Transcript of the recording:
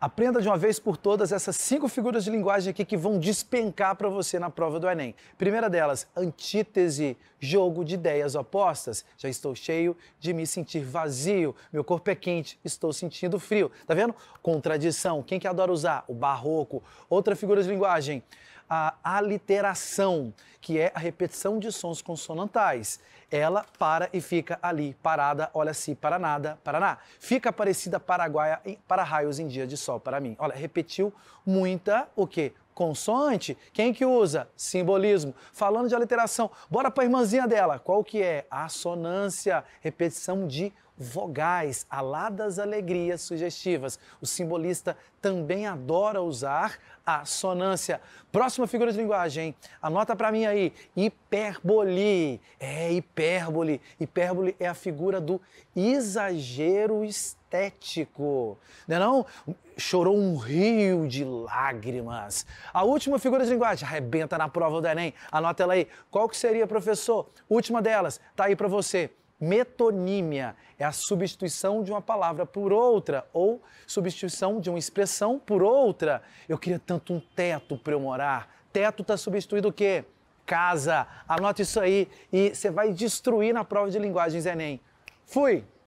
Aprenda de uma vez por todas essas cinco figuras de linguagem aqui que vão despencar para você na prova do Enem. Primeira delas, antítese, jogo de ideias opostas. Já estou cheio de me sentir vazio, meu corpo é quente, estou sentindo frio. Tá vendo? Contradição, quem que adora usar? O barroco. Outra figura de linguagem, a aliteração, que é a repetição de sons consonantais. Ela para e fica ali, parada, olha-se, para nada, Paraná. Fica parecida Paraguaia para raios em dia de sol para mim. Olha, repetiu muita o quê? consoante, quem que usa? Simbolismo. Falando de aliteração, bora para a irmãzinha dela. Qual que é? Assonância, repetição de vogais, aladas alegrias sugestivas. O simbolista também adora usar a sonância. Próxima figura de linguagem, hein? anota para mim aí, hipérbole. É hipérbole. Hipérbole é a figura do exagero extremo patético, né não, não? Chorou um rio de lágrimas. A última figura de linguagem, arrebenta na prova do Enem. Anota ela aí. Qual que seria, professor? Última delas, tá aí para você. Metonímia é a substituição de uma palavra por outra ou substituição de uma expressão por outra. Eu queria tanto um teto para eu morar. Teto está substituído o quê? Casa. Anota isso aí e você vai destruir na prova de linguagens Enem. Fui!